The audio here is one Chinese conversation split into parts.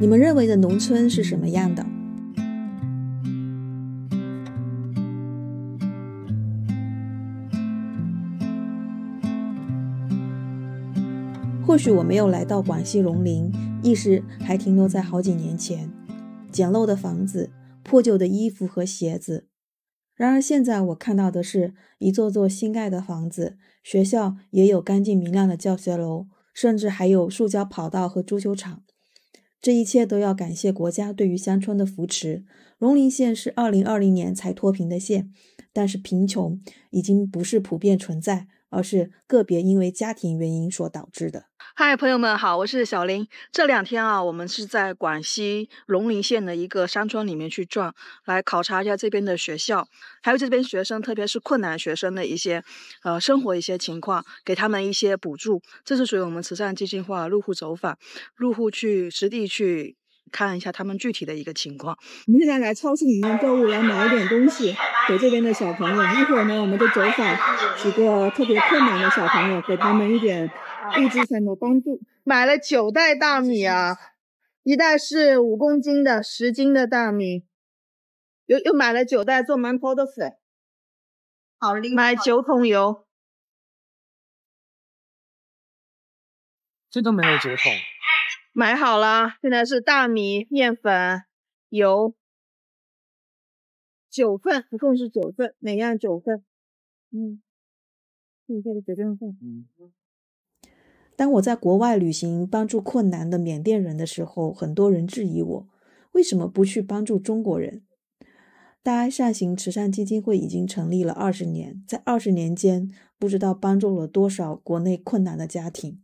你们认为的农村是什么样的？或许我没有来到广西龙陵，意识还停留在好几年前，简陋的房子、破旧的衣服和鞋子。然而现在我看到的是一座座新盖的房子，学校也有干净明亮的教学楼，甚至还有塑胶跑道和足球场。这一切都要感谢国家对于乡村的扶持。龙陵县是二零二零年才脱贫的县，但是贫穷已经不是普遍存在。而是个别因为家庭原因所导致的。嗨，朋友们好，我是小林。这两天啊，我们是在广西龙林县的一个山村里面去转，来考察一下这边的学校，还有这边学生，特别是困难学生的一些，呃，生活一些情况，给他们一些补助。这是属于我们慈善基金会入户走访，入户去实地去。看一下他们具体的一个情况。我们现在来超市里面购物，来买一点东西给这边的小朋友。一会儿呢，我们就走访几个特别困难的小朋友，给他们一点物质上的帮助。买了九袋大米啊，一袋是五公斤的，十斤的大米，又又买了九袋做馒头的粉。好厉害！买九桶油，这都没有九桶。买好了，现在是大米、面粉、油，九份，一共是九份，每样九份。嗯，谢谢小张总。嗯。当我在国外旅行，帮助困难的缅甸人的时候，很多人质疑我，为什么不去帮助中国人？大爱善行慈善基金会已经成立了二十年，在二十年间，不知道帮助了多少国内困难的家庭。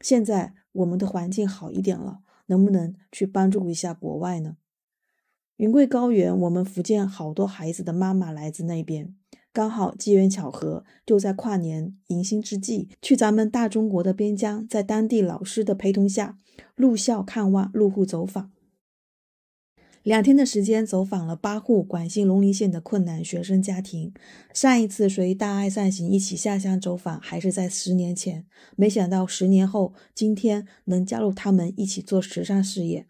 现在。我们的环境好一点了，能不能去帮助一下国外呢？云贵高原，我们福建好多孩子的妈妈来自那边，刚好机缘巧合，就在跨年迎新之际，去咱们大中国的边疆，在当地老师的陪同下，入校看望，入户走访。两天的时间，走访了八户广西龙陵县的困难学生家庭。上一次随大爱善行一起下乡走访，还是在十年前。没想到十年后，今天能加入他们一起做慈善事业。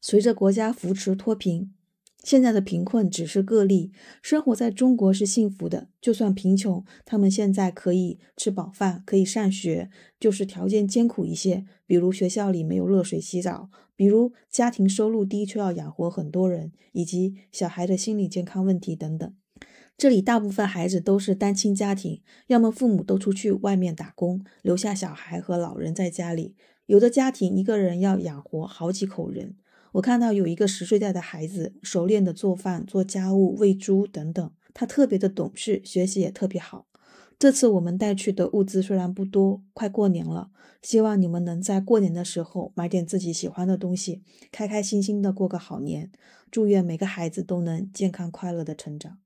随着国家扶持脱贫。现在的贫困只是个例，生活在中国是幸福的。就算贫穷，他们现在可以吃饱饭，可以上学，就是条件艰苦一些。比如学校里没有热水洗澡，比如家庭收入低却要养活很多人，以及小孩的心理健康问题等等。这里大部分孩子都是单亲家庭，要么父母都出去外面打工，留下小孩和老人在家里；有的家庭一个人要养活好几口人。我看到有一个十岁大的孩子，熟练的做饭、做家务、喂猪等等，他特别的懂事，学习也特别好。这次我们带去的物资虽然不多，快过年了，希望你们能在过年的时候买点自己喜欢的东西，开开心心的过个好年。祝愿每个孩子都能健康快乐的成长。